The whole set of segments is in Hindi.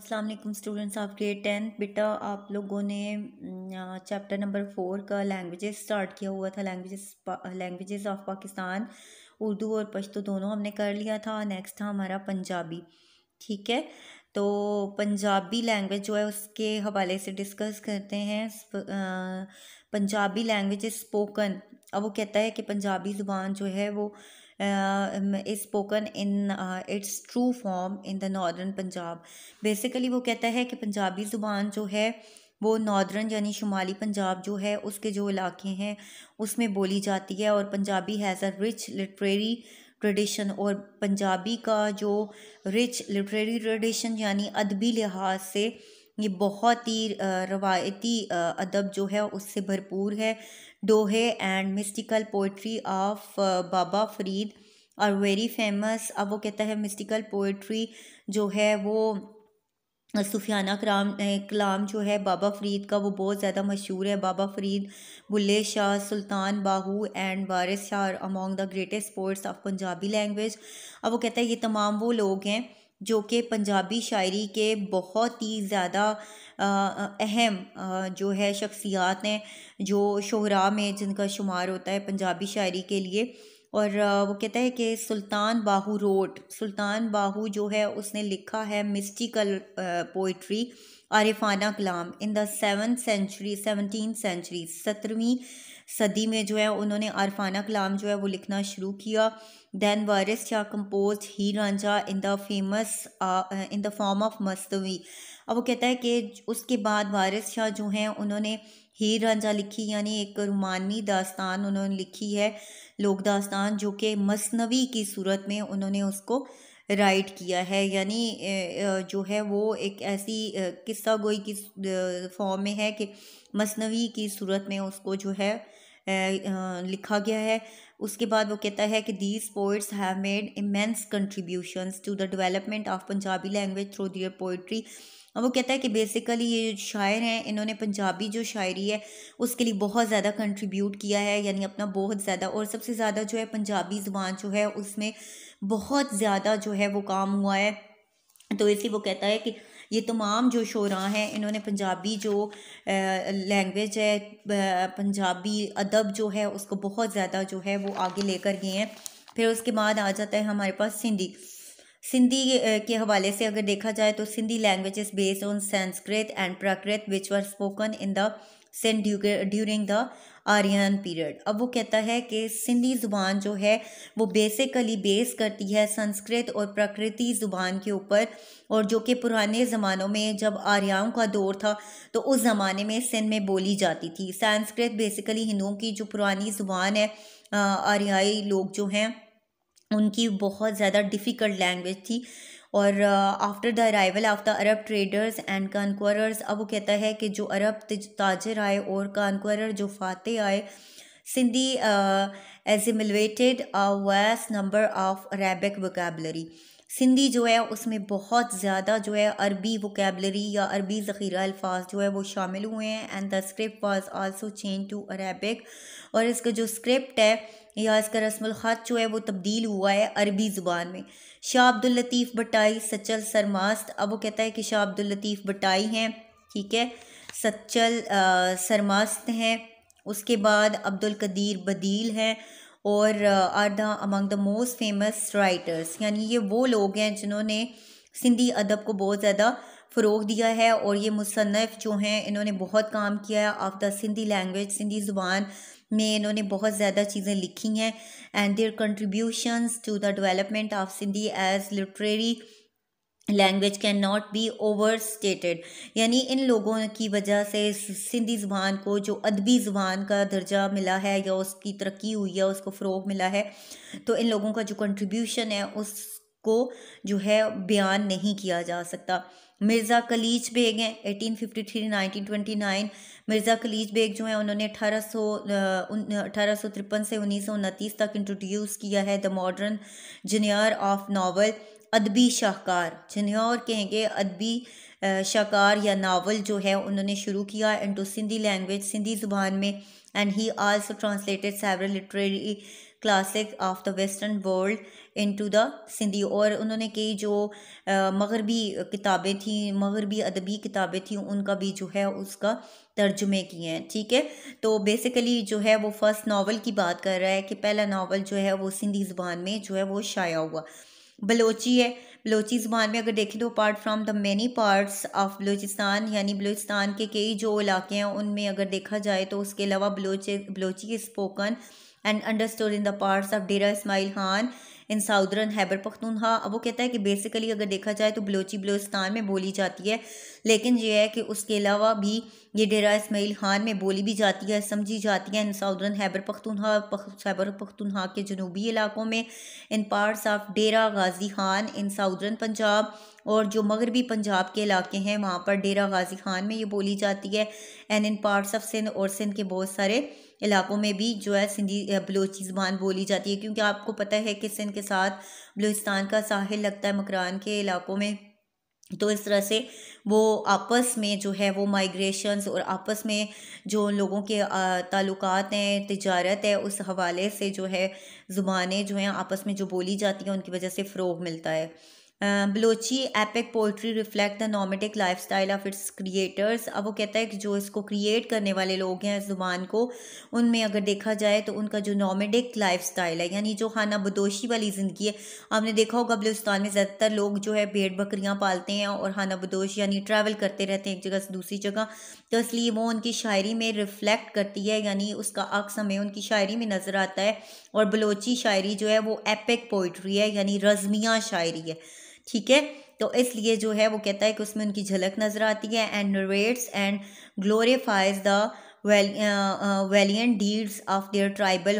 अस्सलाम वालेकुम स्टूडेंट्स ऑफ ग्रेड टेंथ बेटा आप लोगों ने चैप्टर नंबर फोर का लैंग्वेजेस स्टार्ट किया हुआ था languages languages of Pakistan Urdu और पश्तो दोनों हमने कर लिया था नेक्स्ट था हमारा पंजाबी ठीक है तो पंजाबी लैंग्वेज जो है उसके हवाले से डिस्कस करते हैं पंजाबी लैंग्वेज स्पोकन अब वो कहता है कि पंजाबी ज़ुबान जो है वो is spoken in its true form in the northern Punjab basically वो कहता है कि पंजाबी ज़ुबान जो है वो नॉर्दर्न यानी शुमाली पंजाब जो है उसके जो इलाके हैं उसमें बोली जाती है और Punjabi has a rich literary tradition और पंजाबी का जो रिच लिट्रेरी ट्रेडिशन यानी अदबी लिहाज से ये बहुत ही uh, रवायती uh, अदब जो है उससे भरपूर है दोहे and mystical poetry of Baba Farid और वेरी फेमस अब वो कहता है मिस्टिकल पोइट्री जो है वो सूफियाना कराम कलाम जो है बाबा फरीद का वो बहुत ज़्यादा मशहूर है Baba Farid Bulleh Shah Sultan Bahu and Waris Shah are among the greatest poets of Punjabi language अब वो कहता है ये तमाम वो लोग हैं जो कि पंजाबी शायरी के बहुत ही ज़्यादा अहम जो है शख्सियात हैं जो शहरा में जिनका शुमार होता है पंजाबी शायरी के लिए और वो कहता है कि सुल्तान बाहू रोड सुल्तान बाहू जो है उसने लिखा है मिस्टिकल पोइट्री आरिफाना कलाम in the seven century seventeen century सत्रहवीं सदी में जो है उन्होंने आरफाना कलाम जो है वो लिखना शुरू किया then Waris Shah compose Heer Ranjha in the famous in the form of मस्तवी अब वो कहता है कि उसके बाद वारिस शाह जो हैं उन्होंने हीर रांझा लिखी यानी एक रुमानी दास्तान उन्होंने लिखी है लोक दास्तान जो कि मसनवी की सूरत में उन्होंने उसको राइट किया है यानी जो है वो एक ऐसी किस्सा गोई की फॉर्म में है कि मसनवी की सूरत में उसको जो है लिखा गया है उसके बाद वो कहता है कि these poets have made immense contributions to the development of Punjabi language through their poetry अब वो कहता है कि बेसिकली ये शायर हैं इन्होंने पंजाबी जो शायरी है उसके लिए बहुत ज़्यादा कंट्रीब्यूट किया है यानी अपना बहुत ज़्यादा और सबसे ज़्यादा जो है पंजाबी ज़ुबान जो है उसमें बहुत ज़्यादा जो है वो काम हुआ है तो इसलिए वो कहता है कि ये तमाम जो शोरा हैं इन्होंने पंजाबी जो लैंग्वेज है पंजाबी अदब जो है उसको बहुत ज़्यादा जो है वो आगे लेकर गए हैं फिर उसके बाद आ जाता है हमारे पास सिंधी सिंधी के हवाले से अगर देखा जाए तो Sindhi language is based on Sanskrit and Prakrit which were spoken in the saint during the Aryan period अब वो कहता है कि सिंधी ज़ुबान जो है वो बेसिकली बेस करती है संस्कृत और प्रकृति ज़ुबान के ऊपर और जो कि पुराने ज़मानों में जब आर्याओं का दौर था तो उस ज़माने में सिंध में बोली जाती थी संस्कृत बेसिकली हिंदुओं की जो पुरानी ज़ुबान है आर्याई लोग जो हैं उनकी बहुत ज़्यादा डिफ़िकल्ट लैंग्वेज थी और after the arrival of the Arab traders and conquerors अब वो कहता है कि जो अरब ताजर आए और कानकर जो फाते आए Sindhi assimilated vast number of Arabic vocabulary Sindhi जो है उसमें बहुत ज़्यादा जो है अरबी वोकेबलरी या अरबी ज़ख़ीरा अल्फाज जो है वो शामिल हुए हैं and the script was also change to Arabic और इसका जो स्क्रिप्ट है या इसका रस्म ख़त जो है वो तब्दील हुआ है अरबी ज़ुबान में शाह अब्दुल लतीफ़ भटाई सचल सरमास्त अब वो कहता है कि शाह अब्दुल लतीफ़ भटाई हैं ठीक है सचल सरमास्त हैं उसके बाद अब्दुल कदीर बदील हैं और are the among the most famous writers यानी ये वो लोग हैं जिन्होंने सिंधी अदब को बहुत ज़्यादा फ़रोग दिया है और ये मुसनफ़ जो हैं इन्होंने बहुत काम किया है of the Sindhi language Sindhi ज़ुबान में इन्होंने बहुत ज़्यादा चीज़ें लिखी हैं and their contributions to the development of Sindhi as literary language can not be over stated यानी इन लोगों की वजह से सिंधी ज़ुबान को जो अदबी ज़ुबान का दर्जा मिला है या उसकी तरक्की हुई है उसको फ़रोग मिला है तो इन लोगों का जो कंट्रीब्यूशन है उसको जो है बयान नहीं किया जा सकता मिर्ज़ा कलीच बेग हैं 1853 1929 मिर्ज़ा कलीच बेग जो है उन्होंने अठारह सौ अठारह सौ तिरपन से उन्नीस सौ उनतीस तक इंट्रोड्यूस किया है the modern genre of novel अदबी शाहकार जनियर कहेंगे अदबी शाहकार या नावल जो है उन्होंने शुरू किया टू सिंधी लैंग्वेज सिंधी ज़ुबान में and he also translated several literary classic of the western world into the Sindhi और उन्होंने कई जो मगरबी किताबें थी मगरबी अदबी किताबें थी उनका भी जो है उसका तर्जुमे किए हैं ठीक है तो बेसिकली जो है वो फर्स्ट नावल की बात कर रहा है कि पहला नावल जो है वो सिंधी ज़ुबान में जो है वो शाया हुआ बलोची है बलोची ज़ुबान में अगर देखें तो apart from the many parts of Balochistan यानी बलोचिस्तान के कई जो इलाके हैं उनमें अगर देखा जाए तो उसके अलावा Balochi Balochi spoken and understood in the parts of Dera Ismail Khan in southern Khyber Pakhtunkhwa अब वो कहता है कि बेसिकली अगर देखा जाए तो बलोची बलोचिस्तान में बोली जाती है लेकिन ये है कि उसके अलावा भी ये डेरा इसमाइल खान में बोली भी जाती है समझी जाती है इन साउदर्न हैबर पख्तूनहा हैबर पख्तूनहा के जनूबी इलाकों में in parts of Dera Ghazi Khan in southern Punjab और जो मगरबी पंजाब के इलाके हैं वहाँ पर डेरा गाजी खान में ये बोली जाती है and in parts of Sindh और सिंध के बहुत सारे इलाकों में भी जो है सिंधी बलोची ज़बान बोली जाती है क्योंकि आपको पता है कि सिंध के साथ बलोचिस्तान का साहिल लगता है मकरान के इलाकों में तो इस तरह से वो आपस में जो है वो माइग्रेशंस और आपस में जो लोगों के ताल्लुक हैं तजारत है उस हवाले से जो है ज़ुबानें जो हैं आपस में जो बोली जाती हैं उनकी वजह से फ़रोग मिलता है Balochi epic poetry reflect the nomadic style of its creators अब वो कहता है कि जो इसको क्रिएट करने वाले लोग हैं इस ज़ुबान को उनमें अगर देखा जाए तो उनका जो नॉमेडिक लाइफ स्टाइल है यानी जो खाना बदोशी वाली ज़िंदगी है आपने देखा होगा बलूचिस्तान में ज़्यादातर लोग जो है भेड़ बकरियाँ पालते हैं और खाना बदोश यानी ट्रैवल करते रहते हैं एक जगह से दूसरी जगह तो इसलिए वो उनकी शायरी में रिफ़्लेक्ट करती है यानी उसका अक्स हमें उनकी शायरी में नज़र आता है और बलोची शायरी जो है वो एपिक पोइट्री है यानी रज़मिया शायरी है ठीक है तो इसलिए जो है वो कहता है कि उसमें उनकी झलक नज़र आती है and narrates and glorifies the valiant deeds of their tribal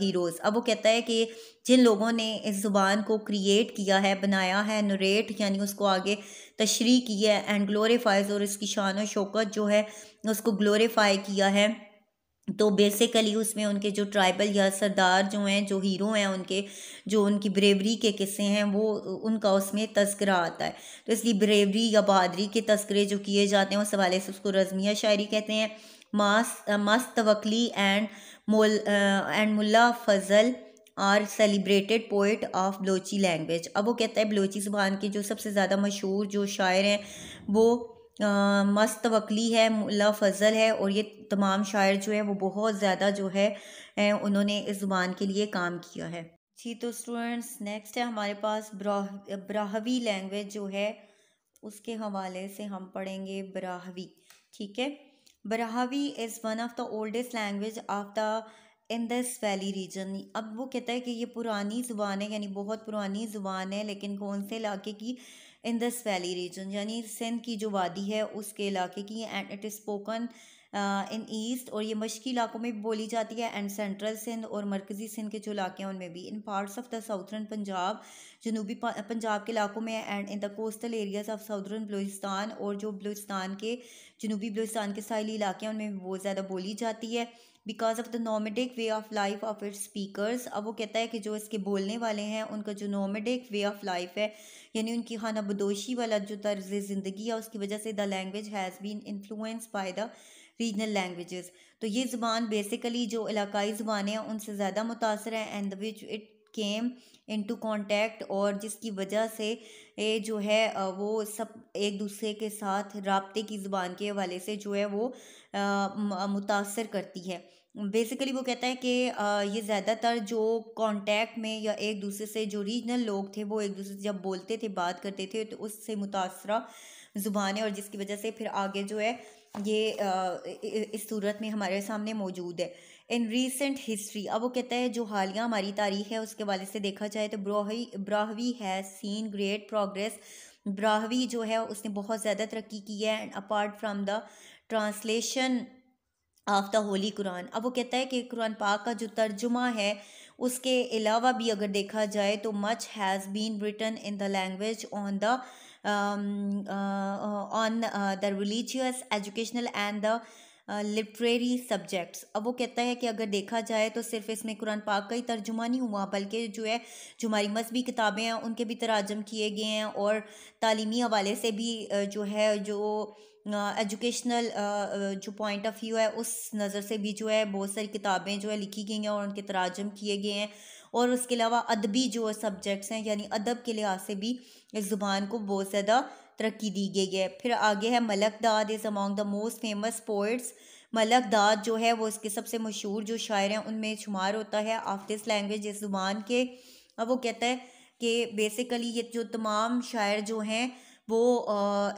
heroes अब वो कहता है कि जिन लोगों ने इस ज़ुबान को क्रिएट किया है बनाया है नरेट यानी उसको आगे तशरी की है एंड ग्लोरीफाइज और इसकी शान और शौकत जो है उसको ग्लोरीफाई किया है तो बेसिकली उसमें उनके जो ट्राइबल या सरदार जो हैं जो हीरो हैं उनके जो उनकी ब्रेवरी के किस्से हैं वो उनका उसमें तस्करा आता है तो इसलिए ब्रेवरी या बहादरी के तस्करे जो किए जाते हैं उस हवाले से उसको रजमिया शायरी कहते हैं मास मस्त तवकली एंड मोल and Mullah Fazal are celebrated poet of Balochi language अब वो कहता है बलोची ज़ुबान के जो सबसे ज़्यादा मशहूर जो शायर हैं वो मस्त वकली है मुला फ़ज़ल है और ये तमाम शायर जो है वो बहुत ज़्यादा जो है उन्होंने इस ज़ुबान के लिए काम किया है जी तो स्टूडेंट्स नेक्स्ट है हमारे पास ब्राह ब्राहवी लैंग्वेज जो है उसके हवाले से हम पढ़ेंगे ब्राहवी ठीक है Brahui is one of the oldest language of the Indus valley region अब वो कहता है कि ये पुरानी ज़ुबान है यानी बहुत पुरानी ज़ुबान है लेकिन कौन से इलाके की इंदस वैली रीजन यानी सिंध की जो वादी है उसके इलाके की and it is spoken in east और ये मशकी इलाकों में भी बोली जाती है एंड सेंट्रल सिंध और मरकज़ी सिंध के जो इलाके हैं उनमें भी in parts of the southern Punjab जनूबी पंजाब के इलाकों में and in the coastal areas of southern Balochistan और जो बलूचिस्तान के जनूबी बलूचिस्तान के साहली इलाके हैं उनमें भी बहुत ज़्यादा बोली जाती है because of the nomadic way of life of its speakers अब वो कहता है कि जो इसके बोलने वाले हैं उनका जो नॉमेडिक वे ऑफ लाइफ है यानी उनकी खाना बदोशी वाला जो तर्ज ज़िंदगी है उसकी वजह से the language has been influence by the regional language तो ये ज़बान बेसिकली जो इलाकई ज़बानें हैं उनसे ज़्यादा मुतासर है and which it came into contact और जिसकी वजह से ये जो है वो सब एक दूसरे के साथ रबते की ज़ुबान के हवाले से जो है वो मुतासर करती है बेसिकली वो कहता है कि ये ज़्यादातर जो कांटेक्ट में या एक दूसरे से जो रीजनल लोग थे वो एक दूसरे से जब बोलते थे बात करते थे तो उससे मुतासर ज़ुबान है और जिसकी वजह से फिर आगे जो है ये इस सूरत में हमारे सामने मौजूद है इन रीसेंट हिस्ट्री अब वो कहता है जो हालिया हमारी तारीख है उसके वाले से देखा जाए तो Brahui Brahui has seen great progress Brahui जो है उसने बहुत ज़्यादा तरक्की की है and apart from the translation of the holy Quran अब वो कहता है कि कुरान पाक का जो तर्जुमा है उसके अलावा भी अगर देखा जाए तो much has been written in the language on the on the religious educational and the literary subjects अब वो कहता है कि अगर देखा जाए तो सिर्फ इसमें कुरान पाक का ही तर्जुमा नहीं हुआ बल्कि जो है जो हमारी मजहबी किताबें हैं उनके भी तराजम किए गए हैं और तालीमी हवाले से भी जो है जो एजुकेशनल uh, uh, जो पॉइंट ऑफ व्यू है उस नज़र से भी जो है बहुत सारी किताबें जो है लिखी गई हैं और उनके तराजम किए गए हैं और उसके अलावा अदबी जो सब्जेक्ट्स हैं यानी अदब के लिहाज से भी इस ज़ुबान को बहुत ज़्यादा तरक्की दी गई है फिर आगे है Malik Dad is among the most famous poets Malik Dad जो है वो इसके सबसे मशहूर जो शायर हैं उनमें शुमार होता है ऑफ दिस लैंग्वेज इस ज़ुबान के अब वो कहता है कि बेसिकली ये जो तमाम शायर जो हैं वो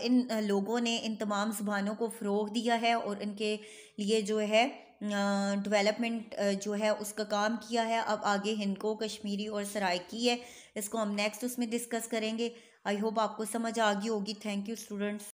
इन लोगों ने इन तमाम ज़ुबानों को फ़रोग दिया है और इनके लिए जो है डेवलपमेंट जो है उसका काम किया है अब आगे हिंदको कश्मीरी और सराइकी है इसको हम नेक्स्ट उसमें डिस्कस करेंगे आई होप आपको समझ आ गई होगी थैंक यू स्टूडेंट्स